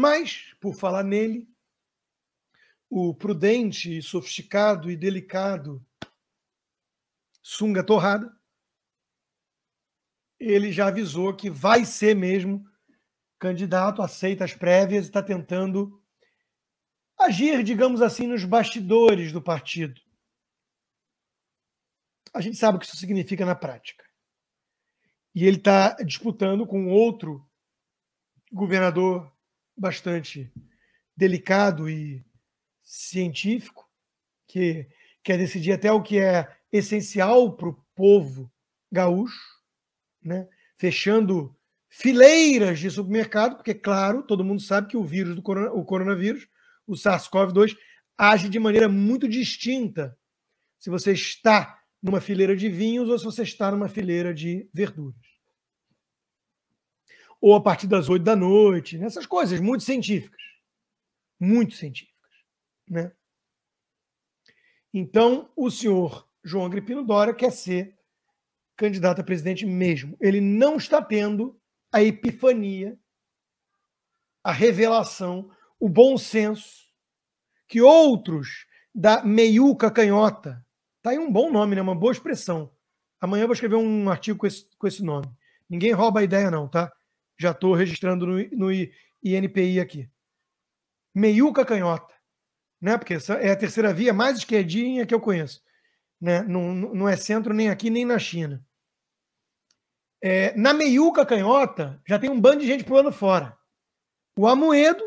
Mas, por falar nele, o prudente, sofisticado e delicado Sunga Torrada, ele já avisou que vai ser mesmo candidato, aceita as prévias e está tentando agir, digamos assim, nos bastidores do partido. A gente sabe o que isso significa na prática. E ele está disputando com outro governador bastante delicado e científico, que quer decidir até o que é essencial para o povo gaúcho, né? fechando fileiras de supermercado, porque, claro, todo mundo sabe que o vírus do corona, o coronavírus, o SARS-CoV-2, age de maneira muito distinta se você está numa fileira de vinhos ou se você está numa fileira de verduras ou a partir das oito da noite, né? coisas muito científicas. Muito científicas. Né? Então, o senhor João Agripino Dória quer ser candidato a presidente mesmo. Ele não está tendo a epifania, a revelação, o bom senso que outros da meiuca canhota, tá aí um bom nome, né? uma boa expressão. Amanhã eu vou escrever um artigo com esse, com esse nome. Ninguém rouba a ideia, não, tá? Já estou registrando no, no INPI aqui. Meiuca canhota, né? Porque essa é a terceira via mais esquerdinha que eu conheço, né? Não, não é centro nem aqui nem na China. É, na meiuca canhota já tem um bando de gente pulando fora. O Amoedo,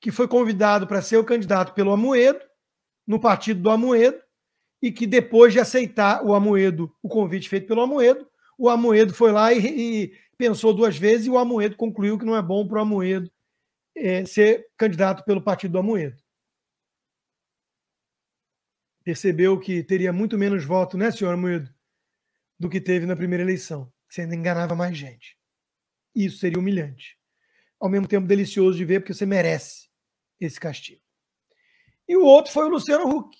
que foi convidado para ser o candidato pelo Amoedo, no partido do Amoedo, e que depois de aceitar o Amoedo, o convite feito pelo Amoedo, o Amoedo foi lá e, e pensou duas vezes e o Amoedo concluiu que não é bom para o Amoedo é, ser candidato pelo partido do Amoedo. Percebeu que teria muito menos voto, né, senhor Amoedo, do que teve na primeira eleição. Você ainda enganava mais gente. Isso seria humilhante. Ao mesmo tempo, delicioso de ver, porque você merece esse castigo. E o outro foi o Luciano Huck,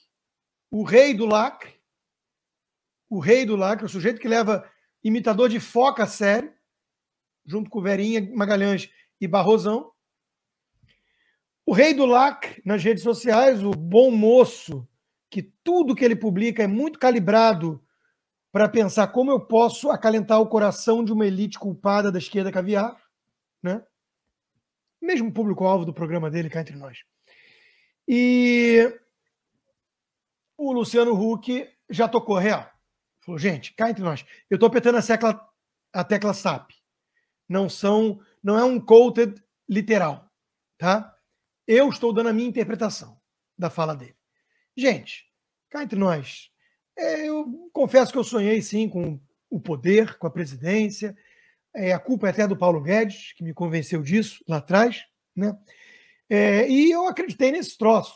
o rei do lacre, o rei do lacre, o sujeito que leva imitador de foca a sério, junto com Verinha, Magalhães e Barrosão. O rei do LAC nas redes sociais, o bom moço, que tudo que ele publica é muito calibrado para pensar como eu posso acalentar o coração de uma elite culpada da esquerda caviar, né? Mesmo público-alvo do programa dele cá entre nós. E o Luciano Huck já tocou real. Falou, gente, cá entre nós. Eu estou apertando a tecla, a tecla SAP não são, não é um quoted literal, tá? Eu estou dando a minha interpretação da fala dele. Gente, cá entre nós, é, eu confesso que eu sonhei sim com o poder, com a presidência. É, a culpa é até do Paulo Guedes, que me convenceu disso lá atrás, né? É, e eu acreditei nesse troço,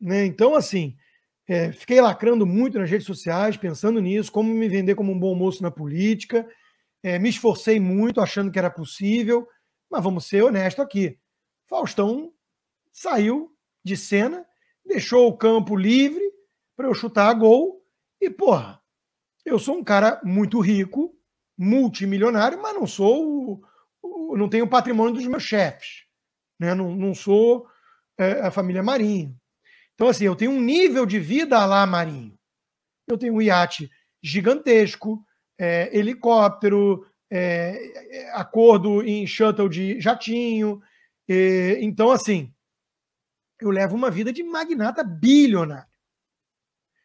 né? Então, assim, é, fiquei lacrando muito nas redes sociais, pensando nisso, como me vender como um bom moço na política, é, me esforcei muito achando que era possível, mas vamos ser honestos aqui. Faustão saiu de cena, deixou o campo livre para eu chutar a gol. E, porra, eu sou um cara muito rico, multimilionário, mas não sou. O, o, não tenho o patrimônio dos meus chefes. Né? Não, não sou é, a família Marinho. Então, assim, eu tenho um nível de vida lá, Marinho. Eu tenho um iate gigantesco, é, helicóptero, é, acordo em shuttle de jatinho. É, então, assim, eu levo uma vida de magnata bilionário.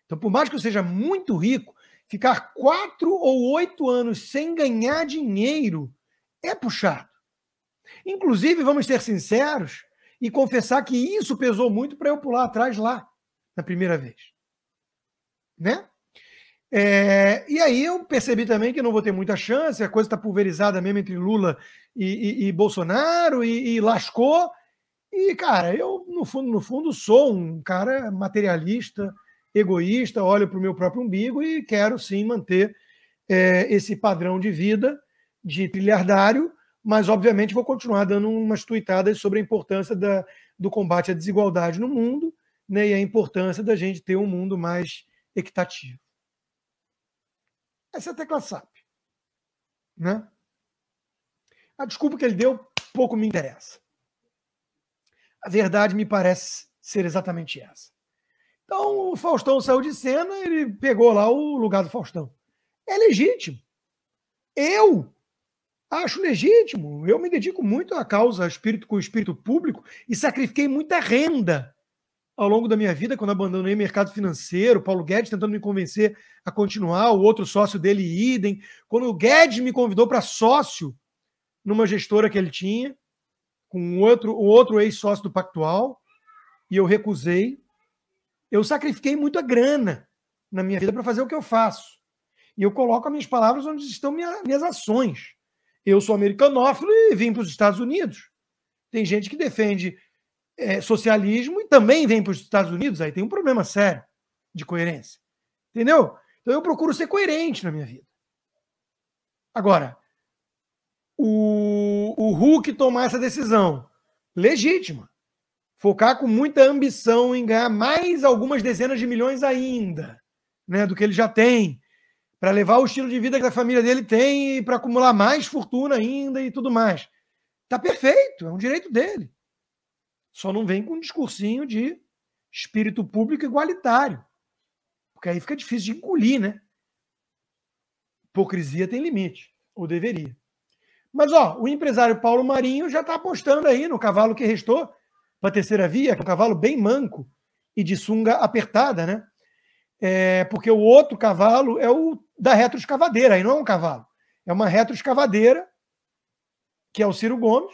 Então, por mais que eu seja muito rico, ficar quatro ou oito anos sem ganhar dinheiro é puxado. Inclusive, vamos ser sinceros e confessar que isso pesou muito para eu pular atrás lá, na primeira vez. Né? É, e aí eu percebi também que não vou ter muita chance, a coisa está pulverizada mesmo entre Lula e, e, e Bolsonaro, e, e, lascou. E, cara, eu, no fundo, no fundo, sou um cara materialista, egoísta, olho para o meu próprio umbigo e quero sim manter é, esse padrão de vida de trilhardário, mas obviamente vou continuar dando umas tuitadas sobre a importância da, do combate à desigualdade no mundo né, e a importância da gente ter um mundo mais equitativo. É essa é a tecla SAP. Né? A desculpa que ele deu pouco me interessa. A verdade me parece ser exatamente essa. Então, o Faustão saiu de cena, ele pegou lá o lugar do Faustão. É legítimo. Eu acho legítimo. Eu me dedico muito à causa espírito com espírito público e sacrifiquei muita renda ao longo da minha vida, quando abandonei mercado financeiro, Paulo Guedes tentando me convencer a continuar, o outro sócio dele, idem. Quando o Guedes me convidou para sócio numa gestora que ele tinha, com outro, o outro ex-sócio do Pactual, e eu recusei, eu sacrifiquei muita grana na minha vida para fazer o que eu faço. E eu coloco as minhas palavras onde estão minha, minhas ações. Eu sou americanófilo e vim para os Estados Unidos. Tem gente que defende é, socialismo e também vem para os Estados Unidos, aí tem um problema sério de coerência. Entendeu? Então eu procuro ser coerente na minha vida. Agora, o, o Hulk tomar essa decisão legítima, focar com muita ambição em ganhar mais algumas dezenas de milhões ainda, né, do que ele já tem, para levar o estilo de vida que a família dele tem e para acumular mais fortuna ainda e tudo mais. Tá perfeito, é um direito dele. Só não vem com um discursinho de espírito público igualitário. Porque aí fica difícil de engolir, né? Hipocrisia tem limite, ou deveria. Mas ó, o empresário Paulo Marinho já está apostando aí no cavalo que restou para a terceira via, que é um cavalo bem manco e de sunga apertada, né? É, porque o outro cavalo é o da retroescavadeira, aí não é um cavalo. É uma retroescavadeira, que é o Ciro Gomes,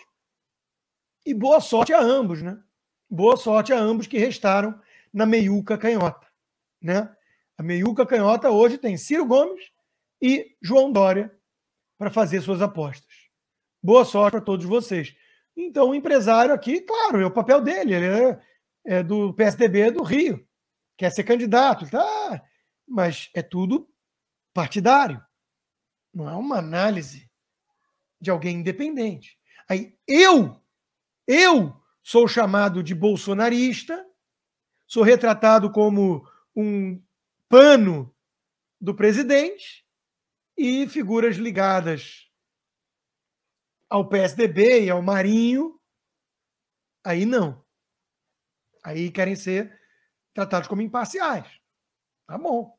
e boa sorte a ambos, né? Boa sorte a ambos que restaram na meiuca canhota, né? A meiuca canhota hoje tem Ciro Gomes e João Dória para fazer suas apostas. Boa sorte para todos vocês. Então, o empresário aqui, claro, é o papel dele. Ele é, é do PSDB do Rio, quer ser candidato, tá? Mas é tudo partidário. Não é uma análise de alguém independente. Aí eu eu sou chamado de bolsonarista, sou retratado como um pano do presidente e figuras ligadas ao PSDB e ao Marinho. Aí não. Aí querem ser tratados como imparciais. Tá bom.